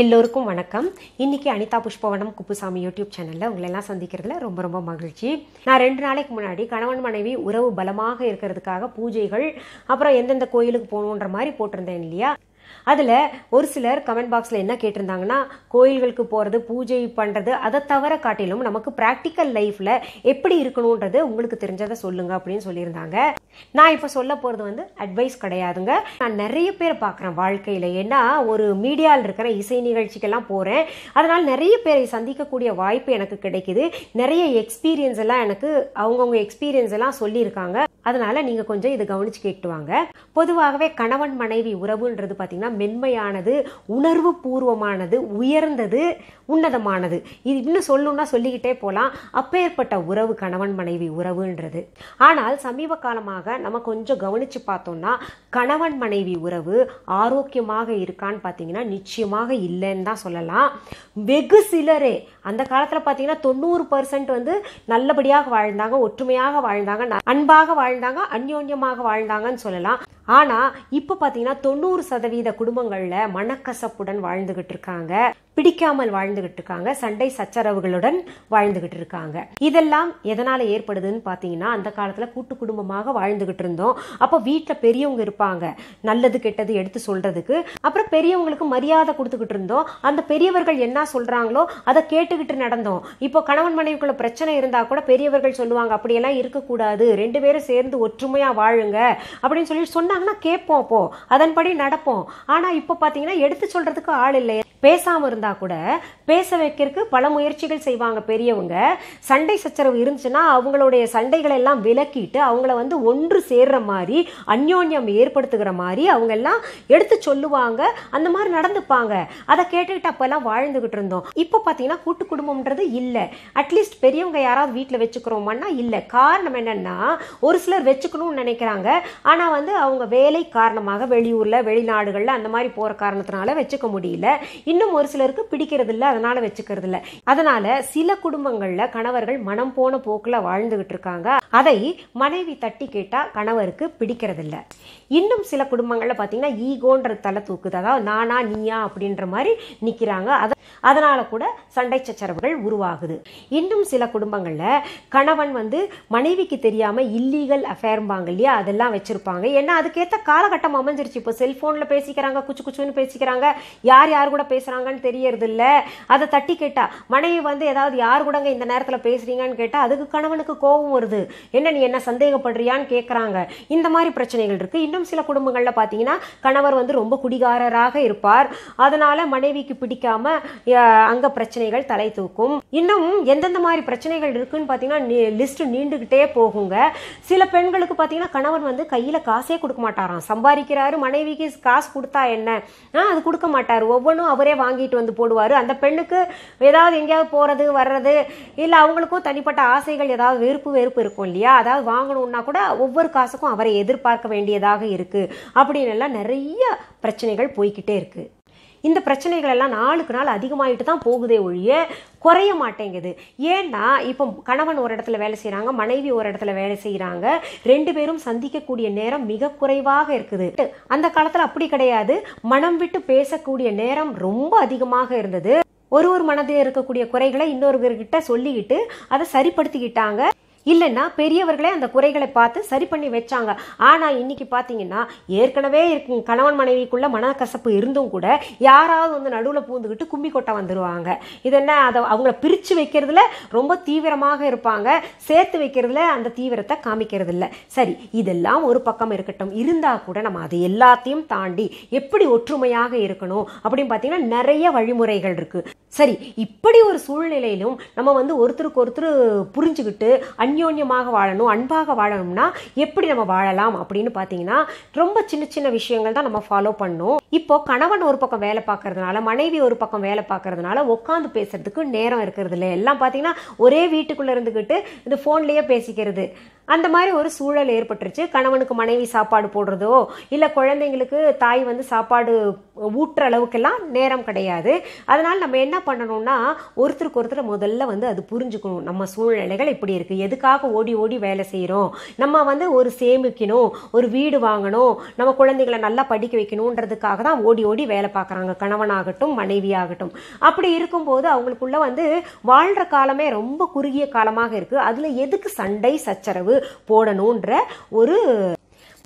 எல்லோருக்கும் வணக்கம் இன்னைக்கு அனிதா புஷ்பவனம் குப்புசாமி யூடியூப் சேனலில் உங்களெல்லாம் சந்திக்கிறதுல ரொம்ப ரொம்ப மகிழ்ச்சி நான் ரெண்டு நாளைக்கு முன்னாடி கணவன் மனைவி உறவு பலமாக இருக்கிறதுக்காக பூஜைகள் அப்புறம் எந்தெந்த கோயிலுக்கு போகணுன்ற மாதிரி போட்டிருந்தேன் இல்லையா அதில் ஒரு சிலர் கமெண்ட் பாக்ஸில் என்ன கேட்டிருந்தாங்கன்னா கோயில்களுக்கு போகிறது பூஜை பண்ணுறது அதை தவிர காட்டிலும் நமக்கு ப்ராக்டிக்கல் லைஃப்பில் எப்படி இருக்கணுன்றது உங்களுக்கு தெரிஞ்சதை சொல்லுங்கள் அப்படின்னு சொல்லியிருந்தாங்க நான் இப்போ சொல்ல போகிறது வந்து அட்வைஸ் கிடையாதுங்க நான் நிறைய பேர் பார்க்குறேன் வாழ்க்கையில் ஏன்னா ஒரு மீடியாவில் இருக்கிற இசை நிகழ்ச்சிக்கெல்லாம் போகிறேன் அதனால் நிறைய பேரை சந்திக்கக்கூடிய வாய்ப்பு எனக்கு கிடைக்குது நிறைய எக்ஸ்பீரியன்ஸ் எல்லாம் எனக்கு அவங்கவுங்க எக்ஸ்பீரியன்ஸ் எல்லாம் சொல்லியிருக்காங்க அதனால் நீங்கள் கொஞ்சம் இதை கவனிச்சு கேட்டு வாங்க பொதுவாகவே கணவன் மனைவி உறவுன்றது பார்த்திங்கன்னா மென்மையானது உணர்வு பூர்வமானது உயர்ந்தது உன்னதமானது இது இன்னும் சொல்லணும்னா சொல்லிக்கிட்டே போகலாம் அப்பேற்பட்ட உறவு கணவன் மனைவி உறவுன்றது ஆனால் சமீப காலமாக நம்ம கொஞ்சம் கவனித்து பார்த்தோம்னா கணவன் மனைவி உறவு ஆரோக்கியமாக இருக்கான்னு பார்த்தீங்கன்னா நிச்சயமாக இல்லைன்னு தான் சொல்லலாம் வெகு சிலரே அந்த காலத்தில் பார்த்தீங்கன்னா தொண்ணூறு பர்சன்ட் வந்து நல்லபடியாக வாழ்ந்தாங்க ஒற்றுமையாக வாழ்ந்தாங்க அன்பாக வாழ்ந்தாங்க அந்யோன்யமாக வாழ்ந்தாங்கன்னு சொல்லலாம் ஆனா இப்போ பார்த்தீங்கன்னா தொண்ணூறு சதவீத குடும்பங்கள்ல மனக்கசப்புடன் வாழ்ந்துகிட்டு இருக்காங்க பிடிக்காமல் வாழ்ந்துகிட்டு இருக்காங்க சண்டை சச்சரவுகளுடன் வாழ்ந்துகிட்டு இருக்காங்க இதெல்லாம் எதனால ஏற்படுதுன்னு பார்த்தீங்கன்னா அந்த காலத்துல கூட்டு குடும்பமாக வாழ்ந்துகிட்டு இருந்தோம் அப்போ வீட்டுல பெரியவங்க இருப்பாங்க நல்லது கெட்டது எடுத்து சொல்றதுக்கு அப்புறம் பெரியவங்களுக்கு மரியாதை கொடுத்துக்கிட்டு இருந்தோம் அந்த பெரியவர்கள் என்ன சொல்றாங்களோ அதை கேட்டுக்கிட்டு நடந்தோம் இப்போ கணவன் மனைவிக்குள்ள பிரச்சனை இருந்தா கூட பெரியவர்கள் சொல்லுவாங்க அப்படியெல்லாம் இருக்கக்கூடாது ரெண்டு பேரும் சேர்ந்து ஒற்றுமையா வாழுங்க அப்படின்னு சொல்லி சொன்னாங்க சொன்னாங்கன்னா கேட்போம் அப்போது அதன்படி நடப்போம் ஆனால் இப்போ பார்த்தீங்கன்னா எடுத்து சொல்கிறதுக்கு ஆள் இல்லை பேசாமல் இருந்தால் கூட பேச வைக்கிறதுக்கு பல முயற்சிகள் செய்வாங்க பெரியவங்க சண்டை சச்சரவு இருந்துச்சுன்னா அவங்களுடைய சண்டைகளை எல்லாம் விலக்கிட்டு அவங்கள வந்து ஒன்று சேர்ற மாதிரி அந்யோன்யம் ஏற்படுத்துகிற மாதிரி அவங்க எல்லாம் எடுத்து சொல்லுவாங்க அந்த மாதிரி நடந்துப்பாங்க அதை கேட்டுக்கிட்டு அப்போல்லாம் வாழ்ந்துகிட்டு இருந்தோம் இப்போ பார்த்தீங்கன்னா கூட்டு குடும்பம்ன்றது இல்லை அட்லீஸ்ட் பெரியவங்க யாராவது வீட்டில் வச்சுக்கிறோமான்னா இல்லை காரணம் என்னன்னா ஒரு சிலர் வச்சுக்கணும்னு நினைக்கிறாங்க ஆனால் வந்து அவங்க வேலை காரணமாக வெளியூரில் வெளிநாடுகளில் அந்த மாதிரி போகிற காரணத்தினால வச்சுக்க முடியல இன்னும் ஒரு சிலருக்கு பிடிக்கிறது இல்லை அதனால வச்சுக்கிறது இல்லை அதனால சில குடும்பங்கள்ல கணவர்கள் மனம் போன போக்குல வாழ்ந்துகிட்டு இருக்காங்க அதை மனைவி தட்டி கேட்டா கணவருக்கு பிடிக்கிறது இல்லை இன்னும் சில குடும்பங்கள்ல பாத்தீங்கன்னா ஈகோன்ற தலை தூக்குது அதாவது நானா நீயா அப்படின்ற மாதிரி நிக்கிறாங்க அத அதனால கூட சண்டை சச்சரவுகள் உருவாகுது இன்னும் சில குடும்பங்கள்ல கணவன் வந்து மனைவிக்கு தெரியாம இல்லீகல் அஃபேர்ம்பாங்க இல்லையா அதெல்லாம் வச்சிருப்பாங்க ஏன்னா அதுக்கேற்ற காலகட்டம் அமைஞ்சிருச்சு இப்போ செல்போன்ல பேசிக்கிறாங்க குச்சு குச்சுன்னு பேசிக்கிறாங்க யார் யார் கூட பேசுகிறாங்கன்னு தெரியறது இல்லை அதை தட்டி கேட்டால் மனைவி வந்து ஏதாவது யார் கூடங்க இந்த நேரத்தில் பேசுகிறீங்கன்னு கேட்டால் அதுக்கு கணவனுக்கு கோபம் வருது என்ன நீ என்ன சந்தேகப்படுறியான்னு கேட்குறாங்க இந்த மாதிரி பிரச்சனைகள் இருக்குது இன்னும் சில குடும்பங்களில் பார்த்தீங்கன்னா கணவர் வந்து ரொம்ப குடிகாரராக இருப்பார் அதனால் மனைவிக்கு பிடிக்காம அங்கே பிரச்சனைகள் தலை தூக்கும் இன்னும் எந்தெந்த மாதிரி பிரச்சனைகள் இருக்குன்னு பார்த்தீங்கன்னா லிஸ்ட் நீண்டுகிட்டே போகுங்க சில பெண்களுக்கு பார்த்தீங்கன்னா கணவன் வந்து கையில் காசே கொடுக்க மாட்டாராம் சம்பாதிக்கிறாரு மனைவிக்கு காசு கொடுத்தா என்ன அது கொடுக்க மாட்டார் ஒவ்வொன்றும் அவரே அவரே வாங்கிட்டு வந்து போடுவார் அந்த பெண்ணுக்கு ஏதாவது எங்கேயாவது போகிறது வர்றது இல்லை அவங்களுக்கும் தனிப்பட்ட ஆசைகள் ஏதாவது வெறுப்பு வெறுப்பு இருக்கும் இல்லையா அதாவது வாங்கணும்னா கூட ஒவ்வொரு காசுக்கும் அவரை எதிர்பார்க்க வேண்டியதாக இருக்குது அப்படின்னு எல்லாம் நிறைய பிரச்சனைகள் போய்கிட்டே இருக்குது இந்த பிரச்சனைகள் எல்லாம் நாளுக்கு நாள் அதிகமாயிட்டு தான் போகுதே ஒழிய குறைய மாட்டேங்குது ஏன்னா இப்போ கணவன் ஒரு இடத்துல வேலை செய்கிறாங்க மனைவி ஒரு இடத்துல வேலை செய்கிறாங்க ரெண்டு பேரும் சந்திக்கக்கூடிய நேரம் மிக குறைவாக இருக்குது அந்த காலத்தில் அப்படி கிடையாது மனம் விட்டு பேசக்கூடிய நேரம் ரொம்ப அதிகமாக இருந்தது ஒரு ஒரு மனதில் இருக்கக்கூடிய குறைகளை இன்னொருவர்கிட்ட சொல்லிக்கிட்டு அதை சரிப்படுத்திக்கிட்டாங்க இல்லைன்னா பெரியவர்களே அந்த குறைகளை பார்த்து சரி பண்ணி வச்சாங்க ஆனால் இன்னைக்கு பார்த்தீங்கன்னா ஏற்கனவே இருக்கும் கணவன் மனைவிக்குள்ள மனக்கசப்பு இருந்தும் கூட யாராவது வந்து நடுவில் பூந்துக்கிட்டு கும்பி கொட்டை வந்துடுவாங்க இது என்ன அதை அவங்கள பிரித்து வைக்கிறதுல ரொம்ப தீவிரமாக இருப்பாங்க சேர்த்து வைக்கிறதுல அந்த தீவிரத்தை காமிக்கிறது இல்லை சரி இதெல்லாம் ஒரு பக்கம் இருக்கட்டும் இருந்தால் கூட நம்ம அது எல்லாத்தையும் தாண்டி எப்படி ஒற்றுமையாக இருக்கணும் அப்படின்னு பார்த்தீங்கன்னா நிறைய வழிமுறைகள் இருக்குது சரி இப்படி ஒரு சூழ்நிலையிலும் நம்ம வந்து ஒருத்தருக்கு ஒருத்தர் புரிஞ்சுக்கிட்டு அந்யோன்யமாக வாழணும் அன்பாக வாழணும்னா எப்படி நம்ம வாழலாம் அப்படின்னு பார்த்தீங்கன்னா ரொம்ப சின்ன சின்ன விஷயங்கள் தான் நம்ம ஃபாலோ பண்ணணும் இப்போ கணவன் ஒரு பக்கம் வேலை பார்க்கறதுனால மனைவி ஒரு பக்கம் வேலை பார்க்கறதுனால உட்காந்து பேசுறதுக்கு நேரம் இருக்கிறது இல்லை எல்லாம் பார்த்தீங்கன்னா ஒரே வீட்டுக்குள்ளே இருந்துக்கிட்டு இந்த ஃபோன்லேயே பேசிக்கிறது அந்த மாதிரி ஒரு சூழல் ஏற்பட்டுருச்சு கணவனுக்கு மனைவி சாப்பாடு போடுறதோ இல்லை குழந்தைங்களுக்கு தாய் வந்து சாப்பாடு ஊட்டுற அளவுக்கெல்லாம் நேரம் கிடையாது அதனால் நம்ம என்ன பண்ணணும்னா ஒருத்தருக்கு ஒருத்தர் முதல்ல வந்து அது புரிஞ்சுக்கணும் நம்ம சூழ்நிலைகள் இப்படி இருக்குது எதுக்காக ஓடி ஓடி வேலை செய்கிறோம் நம்ம வந்து ஒரு சேமிக்கணும் ஒரு வீடு வாங்கணும் நம்ம குழந்தைகளை நல்லா படிக்க வைக்கணுன்றதுக்காக தான் ஓடி ஓடி வேலை பார்க்குறாங்க கணவனாகட்டும் மனைவியாகட்டும் அப்படி இருக்கும்போது அவங்களுக்குள்ள வந்து வாழ்கிற காலமே ரொம்ப குறுகிய காலமாக இருக்குது அதில் எதுக்கு சண்டை சச்சரவு போடணுன்ற ஒரு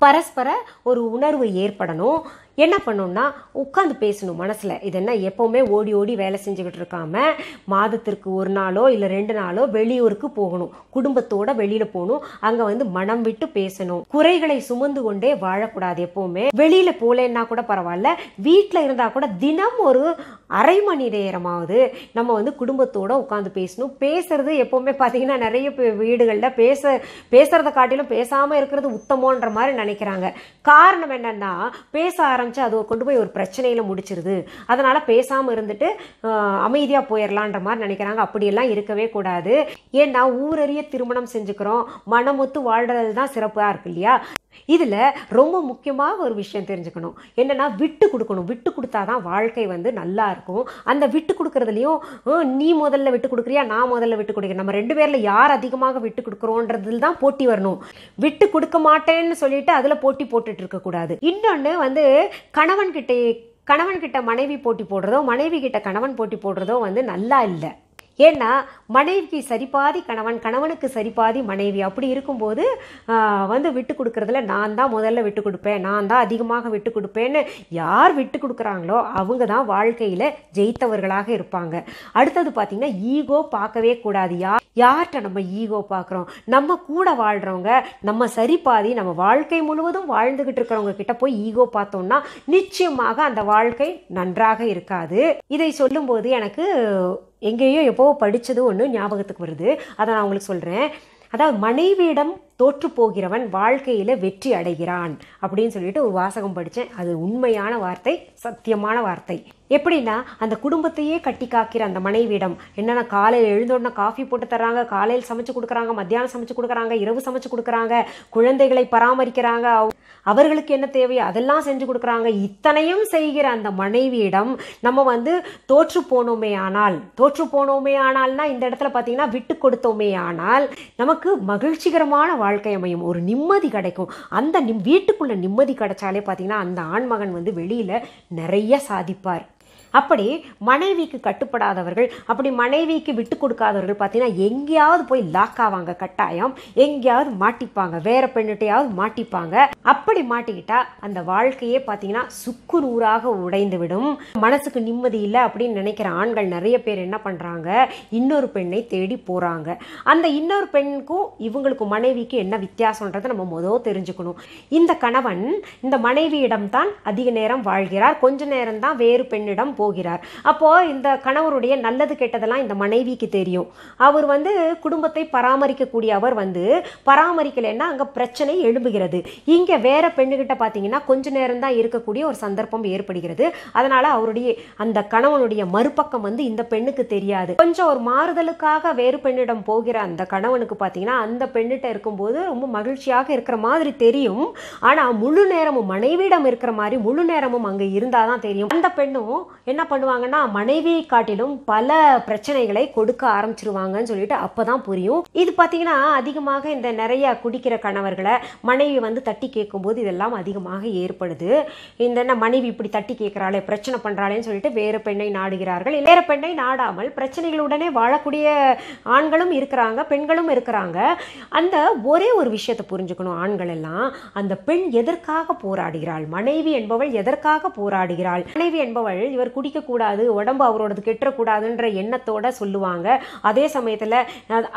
பரஸ்பர ஒரு உணர்வு ஏற்படணும் என்ன பண்ணணும்னா உட்காந்து பேசணும் மனசில் இது என்ன எப்போவுமே ஓடி ஓடி வேலை செஞ்சுக்கிட்டு இருக்காம மாதத்திற்கு ஒரு நாளோ இல்லை ரெண்டு நாளோ வெளியூருக்கு போகணும் குடும்பத்தோட வெளியில் போகணும் அங்கே வந்து மனம் விட்டு பேசணும் குறைகளை சுமந்து கொண்டே வாழக்கூடாது எப்போவுமே வெளியில் போகலன்னா கூட பரவாயில்ல வீட்டில் இருந்தால் கூட தினம் ஒரு அரை மணி நேரமாவது நம்ம வந்து குடும்பத்தோட உட்காந்து பேசணும் பேசுறது எப்போவுமே பார்த்தீங்கன்னா நிறைய வீடுகளில் பேச பேசுறத காட்டிலும் பேசாமல் இருக்கிறது உத்தமோன்ற மாதிரி நினைக்கிறாங்க காரணம் என்னன்னா பேச ஆரம்பி ஆரம்பித்து அது கொண்டு போய் ஒரு பிரச்சனையில் முடிச்சிருது அதனால் பேசாமல் இருந்துட்டு அமைதியாக போயிடலான்ற மாதிரி நினைக்கிறாங்க அப்படியெல்லாம் இருக்கவே கூடாது ஏன்னா ஊரறிய திருமணம் செஞ்சுக்கிறோம் மனமொத்து வாழ்கிறது தான் சிறப்பாக இருக்கு இல்லையா இதில் ரொம்ப முக்கியமாக ஒரு விஷயம் தெரிஞ்சுக்கணும் என்னென்னா விட்டு கொடுக்கணும் விட்டு கொடுத்தா தான் வாழ்க்கை வந்து நல்லா இருக்கும் அந்த விட்டு கொடுக்குறதுலையும் நீ முதல்ல விட்டு கொடுக்குறியா நான் முதல்ல விட்டு கொடுக்குறேன் நம்ம ரெண்டு பேரில் யார் அதிகமாக விட்டு கொடுக்குறோன்றதுல தான் போட்டி வரணும் விட்டு கொடுக்க மாட்டேன்னு சொல்லிட்டு அதில் போட்டி போட்டுட்டு இருக்கக்கூடாது இன்னொன்று வந்து கணவன்கிட்ட கணவன்கிட்ட மனைவி போட்டி போடுறதோ மனைவி கிட்ட கணவன் போட்டி போடுறதோ வந்து நல்லா இல்லை ஏன்னா மனைவிக்கு சரிபாதி கணவன் கணவனுக்கு சரிபாதி மனைவி அப்படி இருக்கும்போது வந்து விட்டு கொடுக்குறதுல நான் தான் முதல்ல விட்டு கொடுப்பேன் நான் தான் அதிகமாக விட்டு கொடுப்பேன்னு யார் விட்டு கொடுக்குறாங்களோ அவங்க தான் வாழ்க்கையில் ஜெயித்தவர்களாக இருப்பாங்க அடுத்தது பார்த்திங்கன்னா ஈகோ பார்க்கவே கூடாது யார் யார்கிட்ட நம்ம ஈகோ பார்க்குறோம் நம்ம கூட வாழ்கிறவங்க நம்ம சரிபாதி நம்ம வாழ்க்கை முழுவதும் வாழ்ந்துக்கிட்டு இருக்கிறவங்க கிட்ட போய் ஈகோ பார்த்தோம்னா நிச்சயமாக அந்த வாழ்க்கை நன்றாக இருக்காது இதை சொல்லும்போது எனக்கு எங்கேயோ எப்போ படித்தது ஒன்று ஞாபகத்துக்கு வருது அதை நான் உங்களுக்கு சொல்கிறேன் அதாவது மனைவியிடம் தோற்று போகிறவன் வாழ்க்கையில் வெற்றி அடைகிறான் அப்படின்னு சொல்லிட்டு ஒரு வாசகம் படித்தேன் அது உண்மையான வார்த்தை சத்தியமான வார்த்தை எப்படின்னா அந்த குடும்பத்தையே கட்டி காக்கிற அந்த மனைவியிடம் என்னென்னா காலையில் எழுந்தோடனே காஃபி போட்டு தர்றாங்க காலையில் சமைச்சு கொடுக்குறாங்க மத்தியானம் சமைச்சு கொடுக்குறாங்க இரவு சமைச்சு கொடுக்குறாங்க குழந்தைகளை பராமரிக்கிறாங்க அவர்களுக்கு என்ன தேவையோ அதெல்லாம் செஞ்சு கொடுக்குறாங்க இத்தனையும் செய்கிற அந்த மனைவியிடம் நம்ம வந்து தோற்று போனோமே ஆனால் தோற்று போனோமே ஆனால்னா இந்த இடத்துல பார்த்தீங்கன்னா விட்டு கொடுத்தோமே ஆனால் நமக்கு மகிழ்ச்சிகரமான வாழ்க்கை அமையும் ஒரு நிம்மதி கிடைக்கும் அந்த நிம் வீட்டுக்குள்ள நிம்மதி கிடைச்சாலே பார்த்தீங்கன்னா அந்த ஆண்மகன் வந்து வெளியில் நிறைய சாதிப்பார் அப்படி மனைவிக்கு கட்டுப்படாதவர்கள் அப்படி மனைவிக்கு விட்டு கொடுக்காதவர்கள் பார்த்தீங்கன்னா எங்கேயாவது போய் லாக் ஆவாங்க கட்டாயம் எங்கேயாவது மாட்டிப்பாங்க வேற பெண்ணிட்டையாவது மாட்டிப்பாங்க அப்படி மாட்டிக்கிட்டா அந்த வாழ்க்கையே பார்த்தீங்கன்னா சுக்கு நூறாக உடைந்து விடும் மனசுக்கு நிம்மதி இல்லை அப்படின்னு நினைக்கிற ஆண்கள் நிறைய பேர் என்ன பண்ணுறாங்க இன்னொரு பெண்ணை தேடி போகிறாங்க அந்த இன்னொரு பெண்ணுக்கும் இவங்களுக்கும் மனைவிக்கு என்ன வித்தியாசன்றதை நம்ம முதல் தெரிஞ்சுக்கணும் இந்த கணவன் இந்த மனைவியிடம் தான் அதிக நேரம் வாழ்கிறார் கொஞ்ச நேரம் தான் வேறு பெண்ணிடம் போ போகிறார் அப்போது இந்த கணவருடைய நல்லது கெட்டதெல்லாம் இந்த மனைவிக்கு தெரியும் அவர் வந்து குடும்பத்தை பராமரிக்கக்கூடிய அவர் வந்து பராமரிக்கலைன்னா அங்கே பிரச்சனை எழும்புகிறது இங்கே வேற பெண்ணுகிட்ட பார்த்தீங்கன்னா கொஞ்ச நேரம் தான் இருக்கக்கூடிய ஒரு சந்தர்ப்பம் ஏற்படுகிறது அதனால் அவருடைய அந்த கணவனுடைய மறுபக்கம் வந்து இந்த பெண்ணுக்கு தெரியாது கொஞ்சம் ஒரு மாறுதலுக்காக வேறு பெண்ணிடம் போகிற அந்த கணவனுக்கு பார்த்தீங்கன்னா அந்த பெண்ணிட்ட இருக்கும்போது ரொம்ப மகிழ்ச்சியாக இருக்கிற மாதிரி தெரியும் ஆனால் முழு நேரமும் மனைவியிடம் இருக்கிற மாதிரி முழு நேரமும் அங்கே இருந்தால் தான் தெரியும் அந்த பெண்ணும் என்ன பண்ணுவாங்கன்னா மனைவியை காட்டிலும் பல பிரச்சனைகளை கொடுக்க ஆரம்பிச்சிருவாங்கன்னு சொல்லிட்டு அப்போதான் புரியும் இது பார்த்தீங்கன்னா அதிகமாக இந்த நிறைய குடிக்கிற கணவர்களை மனைவி வந்து தட்டி கேட்கும்போது இதெல்லாம் அதிகமாக ஏற்படுது இந்த மனைவி இப்படி தட்டி கேட்கிறாளே பிரச்சனை பண்ணுறாளேன்னு சொல்லிட்டு வேறு பெண்ணை நாடுகிறார்கள் வேறு பெண்ணை நாடாமல் பிரச்சனைகளுடனே வாழக்கூடிய ஆண்களும் இருக்கிறாங்க பெண்களும் இருக்கிறாங்க அந்த ஒரே ஒரு விஷயத்தை புரிஞ்சுக்கணும் ஆண்கள் எல்லாம் அந்த பெண் எதற்காக போராடுகிறாள் மனைவி என்பவள் எதற்காக போராடுகிறாள் மனைவி என்பவள் இவர் குடிக்கக்கூடாது உடம்பு அவரோடது கெட்டக்கூடாதுன்ற எண்ணத்தோட சொல்லுவாங்க அதே சமயத்தில்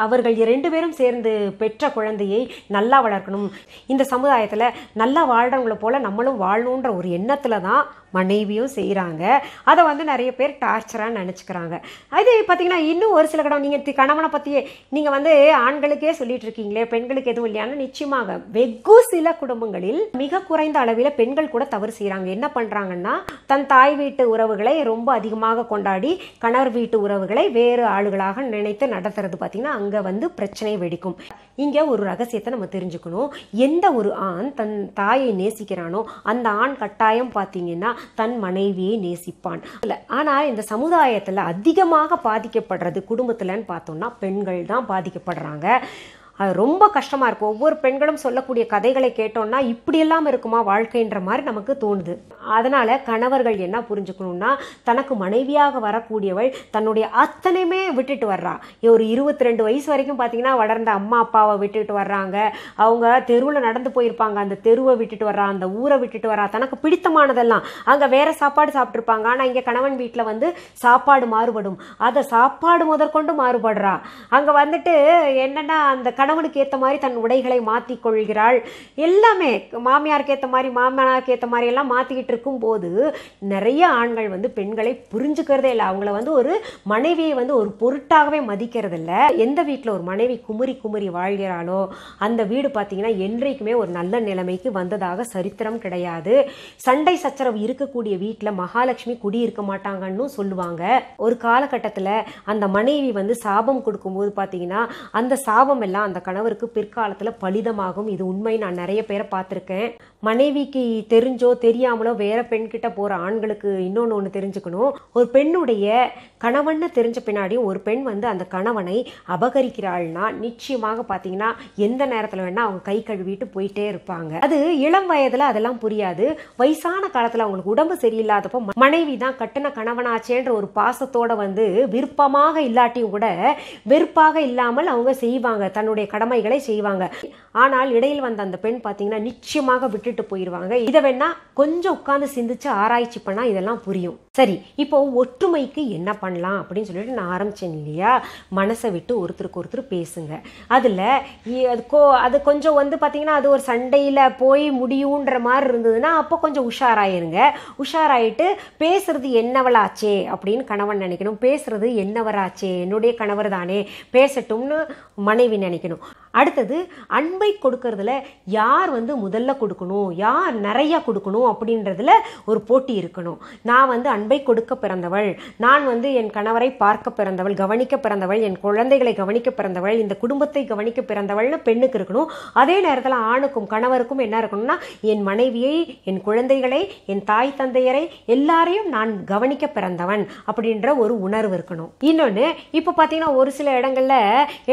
அவர்கள் ரெண்டு பேரும் சேர்ந்து பெற்ற குழந்தையை நல்லா வளர்க்கணும் இந்த சமுதாயத்தில் நல்லா வாழ்கிறவங்கள போல் நம்மளும் வாழணுன்ற ஒரு எண்ணத்தில் தான் மனைவியும் செய்கிறாங்க அதை வந்து நிறைய பேர் டார்ச்சராக நினச்சிக்கிறாங்க அது பார்த்திங்கன்னா இன்னும் ஒரு சில கடம் நீங்கள் கணவனை பற்றியே நீங்கள் வந்து ஆண்களுக்கே சொல்லிட்டு இருக்கீங்களே பெண்களுக்கு எதுவும் இல்லையான்னு நிச்சயமாக வெகு சில குடும்பங்களில் மிக குறைந்த அளவில் பெண்கள் கூட தவறு செய்கிறாங்க என்ன பண்ணுறாங்கன்னா தன் தாய் வீட்டு உறவுகளை உறவுகளை ரொம்ப அதிகமாக கொண்டாடி கணவர் வீட்டு உறவுகளை வேறு ஆளுகளாக நினைத்து நடத்துறது பார்த்தீங்கன்னா அங்கே வந்து பிரச்சனை வெடிக்கும் இங்கே ஒரு ரகசியத்தை நம்ம தெரிஞ்சுக்கணும் எந்த ஒரு ஆண் தன் தாயை நேசிக்கிறானோ அந்த ஆண் கட்டாயம் பார்த்தீங்கன்னா தன் மனைவியை நேசிப்பான் இல்லை ஆனால் இந்த சமுதாயத்தில் அதிகமாக பாதிக்கப்படுறது குடும்பத்தில்னு பார்த்தோம்னா பெண்கள் தான் பாதிக்கப்படுறாங்க அது ரொம்ப கஷ்டமாக இருக்கும் ஒவ்வொரு பெண்களும் சொல்லக்கூடிய கதைகளை கேட்டோம்னா இப்படியெல்லாம் இருக்குமா வாழ்க்கைன்ற மாதிரி நமக்கு தோணுது அதனால் கணவர்கள் என்ன புரிஞ்சுக்கணும்னா தனக்கு மனைவியாக வரக்கூடியவள் தன்னுடைய அத்தனையுமே விட்டுட்டு வர்றா ஒரு இருபத்தி ரெண்டு வயசு வரைக்கும் பார்த்தீங்கன்னா வளர்ந்த அம்மா அப்பாவை விட்டுட்டு வர்றாங்க அவங்க தெருவில் நடந்து போயிருப்பாங்க அந்த தெருவை விட்டுட்டு வர்றா அந்த ஊரை விட்டுட்டு வர்றா தனக்கு பிடித்தமானதெல்லாம் அங்கே வேறு சாப்பாடு சாப்பிட்ருப்பாங்க ஆனால் இங்கே கணவன் வீட்டில் வந்து சாப்பாடு மாறுபடும் அதை சாப்பாடு முதற்கொண்டு மாறுபடுறா அங்கே வந்துட்டு என்னென்னா அந்த கணவனுக்கு ஏற்ற மாதிரி தன் உடைகளை மாற்றி கொள்கிறாள் எல்லாமே மாமியாருக்கு ஏற்ற மாதிரி மாமனாருக்கு ஏற்ற மாதிரி எல்லாம் மாற்றிக்கிட்டு போது நிறைய ஆண்கள் வந்து பெண்களை புரிஞ்சுக்கிறதே இல்லை அவங்கள வந்து ஒரு மனைவியை வந்து ஒரு பொருட்டாகவே மதிக்கிறது இல்லை எந்த வீட்டில் ஒரு மனைவி குமுறி குமுறி வாழ்கிறாளோ அந்த வீடு பார்த்தீங்கன்னா என்றைக்குமே ஒரு நல்ல நிலைமைக்கு வந்ததாக சரித்திரம் கிடையாது சண்டை சச்சரவு இருக்கக்கூடிய வீட்டில் மகாலட்சுமி குடியிருக்க மாட்டாங்கன்னு சொல்லுவாங்க ஒரு காலகட்டத்தில் அந்த மனைவி வந்து சாபம் கொடுக்கும்போது பார்த்தீங்கன்னா அந்த சாபம் எல்லாம் அந்த அந்த கணவருக்கு பிற்காலத்தில் பலிதமாகும் இது உண்மை நான் நிறைய பேரை பார்த்துருக்கேன் மனைவிக்கு தெரிஞ்சோ தெரியாமலோ வேற பெண்கிட்ட போகிற ஆண்களுக்கு இன்னொன்று ஒன்று தெரிஞ்சுக்கணும் ஒரு பெண்ணுடைய கணவன்னு தெரிஞ்ச பின்னாடியும் ஒரு பெண் வந்து அந்த கணவனை அபகரிக்கிறாள்னா நிச்சயமாக பார்த்தீங்கன்னா எந்த நேரத்தில் வேணா அவங்க கை கழுவிட்டு போயிட்டே இருப்பாங்க அது இளம் வயதில் அதெல்லாம் புரியாது வயசான காலத்தில் அவங்களுக்கு உடம்பு சரியில்லாதப்போ மனைவி தான் கட்டின கணவனாச்சேன்ற ஒரு பாசத்தோட வந்து விருப்பமாக இல்லாட்டியும் கூட வெறுப்பாக இல்லாமல் அவங்க செய்வாங்க தன்னுடைய கடமைகளை செய்வாங்க ஆனால் இடையில் வந்த அந்த பெண் பார்த்தீங்கன்னா நிச்சயமாக விட்டு விட்டுட்டு போயிடுவாங்க இதை வேணா கொஞ்சம் உட்காந்து சிந்திச்சு ஆராய்ச்சி பண்ணால் இதெல்லாம் புரியும் சரி இப்போ ஒற்றுமைக்கு என்ன பண்ணலாம் அப்படின்னு சொல்லிட்டு நான் ஆரம்பிச்சேன் இல்லையா மனசை விட்டு ஒருத்தருக்கு ஒருத்தர் பேசுங்க அதில் அது கோ அது கொஞ்சம் வந்து பாத்தீங்கன்னா அது ஒரு சண்டையில் போய் முடியுன்ற மாதிரி இருந்ததுன்னா அப்போ கொஞ்சம் உஷாராயிருங்க உஷாராயிட்டு பேசுறது என்னவளாச்சே அப்படின்னு கணவன் நினைக்கணும் பேசுறது என்னவராச்சே என்னுடைய கணவர் தானே பேசட்டும்னு மனைவி நினைக்கணும் அடுத்தது அன்பை கொடுக்கறதுல யார் வந்து முதல்ல கொடுக்கணும் யார் நிறையா கொடுக்கணும் அப்படின்றதுல ஒரு போட்டி இருக்கணும் நான் வந்து அன்பை கொடுக்க பிறந்தவள் நான் வந்து என் கணவரை பார்க்க பிறந்தவள் கவனிக்க பிறந்தவள் என் குழந்தைகளை கவனிக்க பிறந்தவள் இந்த குடும்பத்தை கவனிக்க பிறந்தவள்னு பெண்ணுக்கு இருக்கணும் அதே நேரத்தில் ஆணுக்கும் கணவருக்கும் என்ன இருக்கணும்னா என் மனைவியை என் குழந்தைகளை என் தாய் தந்தையரை எல்லாரையும் நான் கவனிக்க பிறந்தவன் அப்படின்ற ஒரு உணர்வு இருக்கணும் இன்னொன்று இப்போ பார்த்தீங்கன்னா ஒரு சில இடங்களில்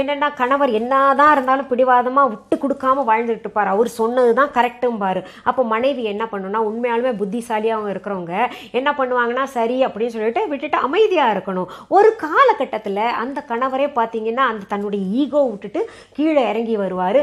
என்னென்னா கணவர் என்னதான் இருந்தால் இருந்தாலும் பிடிவாதமாக விட்டு கொடுக்காம வாழ்ந்துட்டு இருப்பார் அவர் சொன்னது தான் கரெக்டும் பாரு அப்போ மனைவி என்ன பண்ணணும்னா உண்மையாலுமே புத்திசாலியாக அவங்க இருக்கிறவங்க என்ன பண்ணுவாங்கன்னா சரி அப்படின்னு சொல்லிட்டு விட்டுட்டு அமைதியாக இருக்கணும் ஒரு காலகட்டத்தில் அந்த கணவரே பார்த்தீங்கன்னா அந்த தன்னுடைய ஈகோ விட்டுட்டு கீழே இறங்கி வருவார்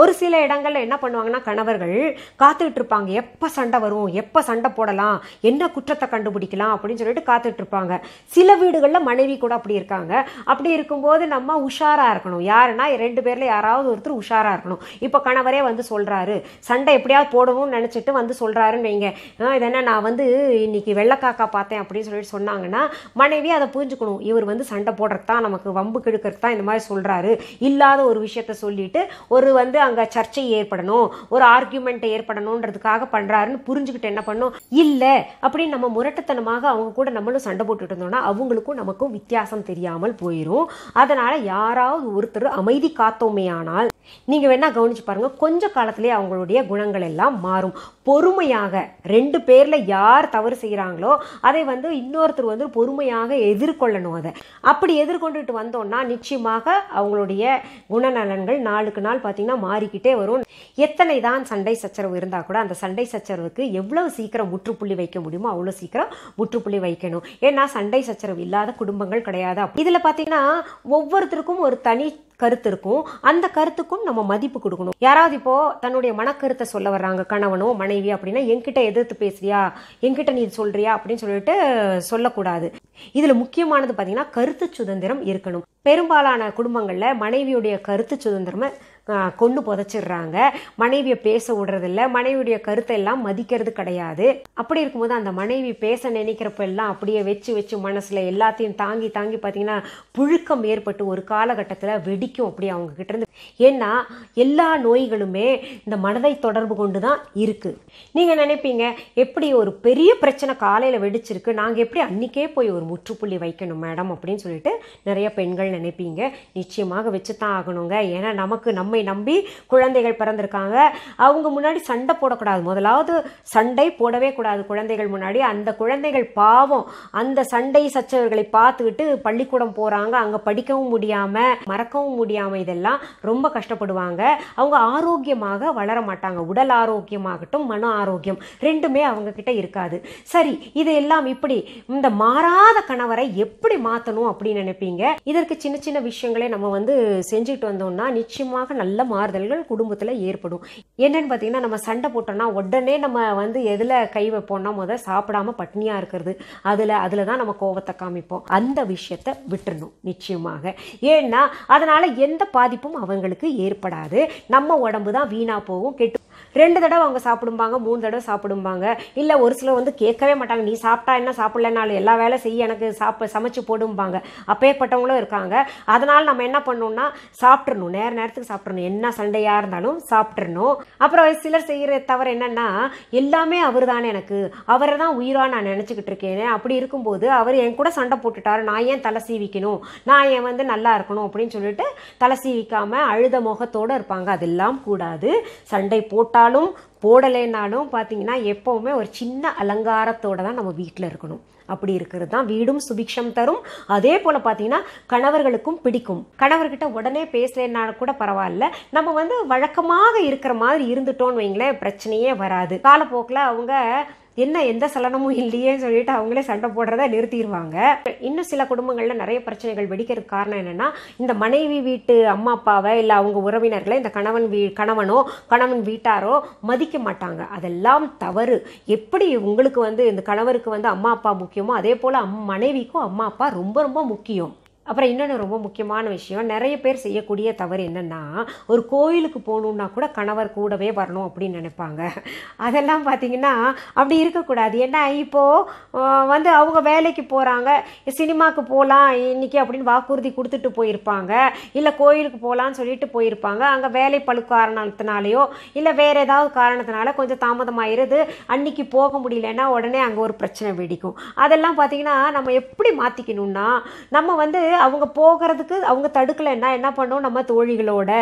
ஒரு சில இடங்களில் என்ன பண்ணுவாங்கன்னா கணவர்கள் காத்துக்கிட்டு இருப்பாங்க எப்போ சண்டை வரும் எப்போ சண்டை போடலாம் என்ன குற்றத்தை கண்டுபிடிக்கலாம் அப்படின்னு சொல்லிட்டு காத்துட்டு இருப்பாங்க சில வீடுகளில் மனைவி கூட அப்படி இருக்காங்க அப்படி இருக்கும்போது நம்ம உஷாராக இருக்கணும் யாருன்னா ரெண்டு பேரில் யாராவது ஒருத்தர் உஷாராக இருக்கணும் இப்போ கணவரே வந்து சொல்கிறாரு சண்டை எப்படியாவது போடணும்னு நினச்சிட்டு வந்து சொல்கிறாருன்னு வைங்க இதென்ன நான் வந்து இன்னைக்கு வெள்ளக்காக்கா பார்த்தேன் அப்படின்னு சொல்லிட்டு சொன்னாங்கன்னா மனைவி அதை புரிஞ்சுக்கணும் இவர் வந்து சண்டை போடுறது தான் நமக்கு வம்பு கெடுக்கிறது தான் இந்த மாதிரி சொல்கிறாரு இல்லாத ஒரு விஷயத்த சொல்லிட்டு ஒரு வந்து அங்கே சர்ச்சை ஏற்படணும் ஒரு ஆர்கியூமெண்ட் ஏற்படணுன்றதுக்காக பண்ணுறாருன்னு புரிஞ்சுக்கிட்டு என்ன பண்ணும் இல்லை அப்படின்னு நம்ம முரட்டத்தனமாக அவங்க கூட நம்மளும் சண்டை போட்டுட்டு இருந்தோம்னா அவங்களுக்கும் நமக்கும் வித்தியாசம் தெரியாமல் போயிடும் அதனால் யாராவது ஒருத்தர் அமைதி காத்தோமே ஆனால் நீங்கள் வேணால் கவனிச்சு பாருங்கள் கொஞ்ச காலத்திலே அவங்களுடைய குணங்கள் எல்லாம் மாறும் பொறுமையாக ரெண்டு பேரில் யார் தவறு செய்கிறாங்களோ அதை வந்து இன்னொருத்தர் வந்து பொறுமையாக எதிர்கொள்ளணும் அதை அப்படி எதிர்கொண்டுட்டு வந்தோம்னா நிச்சயமாக அவங்களுடைய குணநலன்கள் நாளுக்கு நாள் பார்த்திங்கன்னா மாறிக்கிட்டே வரும் எத்தனை தான் சண்டை சச்சரவு இருந்தால் கூட அந்த சண்டை சச்சரவுக்கு எவ்வளோ சீக்கிரம் முற்றுப்புள்ளி வைக்க முடியுமோ அவ்வளோ சீக்கிரம் முற்றுப்புள்ளி வைக்கணும் ஏன்னா சண்டை சச்சரவு இல்லாத குடும்பங்கள் கிடையாது இதில் பார்த்திங்கன்னா ஒவ்வொருத்தருக்கும் ஒரு தனி கருத்து இருக்கும் அந்த கருத்துக்கும் நம்ம மதிப்பு கொடுக்கணும் யாராவது இப்போ தன்னுடைய மனக்கருத்தை சொல்ல வர்றாங்க கணவனோ மனைவி அப்படின்னா என்கிட்ட எதிர்த்து பேசுறியா என்கிட்ட நீ சொல்றியா அப்படின்னு சொல்லிட்டு சொல்லக்கூடாது இதுல முக்கியமானது பாத்தீங்கன்னா கருத்து சுதந்திரம் இருக்கணும் பெரும்பாலான குடும்பங்கள்ல மனைவியுடைய கருத்து சுதந்திரமை கொண்டு புதைச்சிடுறாங்க மனைவியை பேச விடுறதில்ல மனைவியுடைய கருத்தை எல்லாம் மதிக்கிறது கிடையாது அப்படி இருக்கும்போது அந்த மனைவி பேச நினைக்கிறப்ப எல்லாம் அப்படியே வச்சு வச்சு மனசில் எல்லாத்தையும் தாங்கி தாங்கி பார்த்தீங்கன்னா புழுக்கம் ஏற்பட்டு ஒரு காலகட்டத்தில் வெடிக்கும் அப்படி அவங்க இருந்து ஏன்னா எல்லா நோய்களுமே இந்த மனதை தொடர்பு கொண்டு தான் இருக்குது நீங்கள் நினைப்பீங்க எப்படி ஒரு பெரிய பிரச்சனை காலையில் வெடிச்சிருக்கு நாங்கள் எப்படி அன்றைக்கே போய் ஒரு முற்றுப்புள்ளி வைக்கணும் மேடம் அப்படின்னு சொல்லிட்டு நிறைய பெண்கள் நினைப்பீங்க நிச்சயமாக வச்சு தான் ஆகணுங்க ஏன்னா நமக்கு நம்ம நம்மை நம்பி குழந்தைகள் பிறந்திருக்காங்க அவங்க முன்னாடி சண்டை போடக்கூடாது முதலாவது சண்டை போடவே கூடாது குழந்தைகள் முன்னாடி அந்த குழந்தைகள் பாவம் அந்த சண்டை சச்சவர்களை பார்த்துக்கிட்டு பள்ளிக்கூடம் போகிறாங்க அங்கே படிக்கவும் முடியாமல் மறக்கவும் முடியாமல் இதெல்லாம் ரொம்ப கஷ்டப்படுவாங்க அவங்க ஆரோக்கியமாக வளர மாட்டாங்க உடல் ஆரோக்கியமாகட்டும் மன ஆரோக்கியம் ரெண்டுமே கிட்ட இருக்காது சரி இது எல்லாம் இப்படி இந்த மாறாத கணவரை எப்படி மாற்றணும் அப்படின்னு நினைப்பீங்க இதற்கு சின்ன சின்ன விஷயங்களே நம்ம வந்து செஞ்சுட்டு வந்தோம்னா நிச்சயமாக நல்ல மாறுதல்கள் குடும்பத்தில் ஏற்படும் என்னென்னு பார்த்தீங்கன்னா நம்ம சண்டை போட்டோம்னா உடனே நம்ம வந்து எதில் கை வைப்போம்னா முதல் சாப்பிடாம பட்னியாக இருக்கிறது அதில் அதில் தான் நம்ம கோவத்தை காமிப்போம் அந்த விஷயத்தை விட்டுறணும் நிச்சயமாக ஏன்னா அதனால் எந்த பாதிப்பும் அவங்களுக்கு ஏற்படாது நம்ம உடம்பு தான் வீணாக போகும் கெட்டு ரெண்டு தடவை அவங்க சாப்பிடும்பாங்க மூணு தடவை சாப்பிடும்பாங்க இல்லை ஒரு சிலர் வந்து கேட்கவே மாட்டாங்க நீ சாப்பிட்டா என்ன சாப்பிட்லனாலும் எல்லா வேலை செய்ய எனக்கு சாப்ப சமைச்சு போடும்பாங்க அப்பேற்பட்டவங்களும் இருக்காங்க அதனால் நம்ம என்ன பண்ணணும்னா சாப்பிட்றணும் நேர நேரத்துக்கு சாப்பிட்றணும் என்ன சண்டையாக இருந்தாலும் சாப்பிட்றணும் அப்புறம் சிலர் செய்கிற தவறு என்னென்னா எல்லாமே அவர் தானே எனக்கு அவரை தான் உயிராக நான் நினச்சிக்கிட்டு இருக்கேன் அப்படி இருக்கும்போது அவர் என் கூட சண்டை போட்டுட்டாரு நான் ஏன் தலை சீவிக்கணும் நான் ஏன் வந்து நல்லா இருக்கணும் அப்படின்னு சொல்லிட்டு தலை சீவிக்காமல் அழுத முகத்தோடு இருப்பாங்க அதெல்லாம் கூடாது சண்டை போட்டால் போட்டாலும் போடலைனாலும் பார்த்தீங்கன்னா எப்போவுமே ஒரு சின்ன அலங்காரத்தோடு தான் நம்ம வீட்டில் இருக்கணும் அப்படி இருக்கிறது தான் வீடும் சுபிக்ஷம் தரும் அதே போல் பார்த்தீங்கன்னா கணவர்களுக்கும் பிடிக்கும் கணவர்கிட்ட உடனே பேசலைன்னாலும் கூட பரவாயில்ல நம்ம வந்து வழக்கமாக இருக்கிற மாதிரி இருந்துட்டோன்னு வைங்களேன் பிரச்சனையே வராது காலப்போக்கில் அவங்க என்ன எந்த சலனமும் இல்லையேன்னு சொல்லிட்டு அவங்களே சண்டை போடுறத நிறுத்திடுவாங்க இன்னும் சில குடும்பங்களில் நிறைய பிரச்சனைகள் வெடிக்கிறதுக்கு காரணம் என்னென்னா இந்த மனைவி வீட்டு அம்மா அப்பாவை இல்லை அவங்க உறவினர்களை இந்த கணவன் வீ கணவனோ கணவன் வீட்டாரோ மதிக்க மாட்டாங்க அதெல்லாம் தவறு எப்படி உங்களுக்கு வந்து இந்த கணவருக்கு வந்து அம்மா அப்பா முக்கியமோ அதே போல் அம் மனைவிக்கும் அம்மா அப்பா ரொம்ப ரொம்ப முக்கியம் அப்புறம் இன்னொன்று ரொம்ப முக்கியமான விஷயம் நிறைய பேர் செய்யக்கூடிய தவறு என்னென்னா ஒரு கோயிலுக்கு போகணுன்னா கூட கணவர் கூடவே வரணும் அப்படின்னு நினைப்பாங்க அதெல்லாம் பார்த்திங்கன்னா அப்படி இருக்கக்கூடாது ஏன்னா இப்போது வந்து அவங்க வேலைக்கு போகிறாங்க சினிமாவுக்கு போகலாம் இன்றைக்கி அப்படின்னு வாக்குறுதி கொடுத்துட்டு போயிருப்பாங்க இல்லை கோயிலுக்கு போகலான்னு சொல்லிட்டு போயிருப்பாங்க அங்கே வேலை பழு காரணத்தினாலேயோ இல்லை வேறு ஏதாவது காரணத்தினால கொஞ்சம் தாமதமாகிடுது அன்றைக்கி போக முடியலன்னா உடனே அங்கே ஒரு பிரச்சனை வெடிக்கும் அதெல்லாம் பார்த்திங்கன்னா நம்ம எப்படி மாற்றிக்கணும்னா நம்ம வந்து அவங்க போகிறதுக்கு அவங்க தடுக்கலைன்னா என்ன பண்ணுவோம் நம்ம தோழிகளோட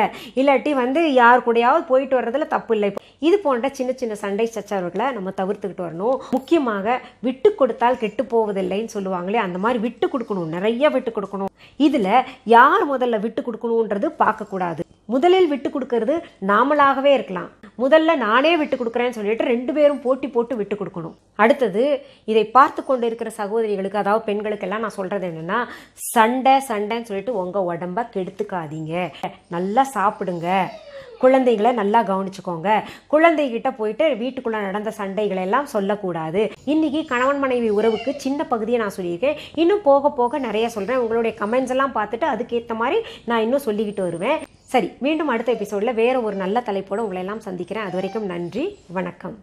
இல்லாட்டி வந்து யார் கூடயாவது போயிட்டு வர்றதுல தப்பு இல்லை இது போன்ற சின்ன சின்ன சண்டை சச்சரவுகளை நம்ம தவிர்த்துக்கிட்டு வரணும் முக்கியமாக விட்டு கொடுத்தால் கெட்டு போவதில்லைன்னு சொல்லுவாங்களே அந்த மாதிரி விட்டு கொடுக்கணும் நிறைய விட்டு கொடுக்கணும் இதில் யார் முதல்ல விட்டு கொடுக்கணுன்றது பார்க்கக்கூடாது முதலில் விட்டு கொடுக்கறது நாமளாகவே இருக்கலாம் முதல்ல நானே விட்டு கொடுக்குறேன்னு சொல்லிட்டு ரெண்டு பேரும் போட்டி போட்டு விட்டு கொடுக்கணும் அடுத்தது இதை பார்த்து கொண்டு இருக்கிற சகோதரிகளுக்கு அதாவது பெண்களுக்கெல்லாம் நான் சொல்கிறது என்னென்னா சண்டை சண்டைன்னு சொல்லிட்டு உங்கள் உடம்ப கெடுத்துக்காதீங்க நல்லா சாப்பிடுங்க குழந்தைகளை நல்லா கவனிச்சுக்கோங்க குழந்தைகிட்ட போயிட்டு வீட்டுக்குள்ளே நடந்த சண்டைகளை எல்லாம் சொல்லக்கூடாது இன்றைக்கி கணவன் மனைவி உறவுக்கு சின்ன பகுதியை நான் சொல்லியிருக்கேன் இன்னும் போக போக நிறைய சொல்கிறேன் உங்களுடைய கமெண்ட்ஸ் எல்லாம் பார்த்துட்டு அதுக்கேற்ற மாதிரி நான் இன்னும் சொல்லிக்கிட்டு வருவேன் சரி மீண்டும் அடுத்த எபிசோடில் வேறு ஒரு நல்ல தலைப்போடு உங்களையெல்லாம் சந்திக்கிறேன் அது வரைக்கும் நன்றி வணக்கம்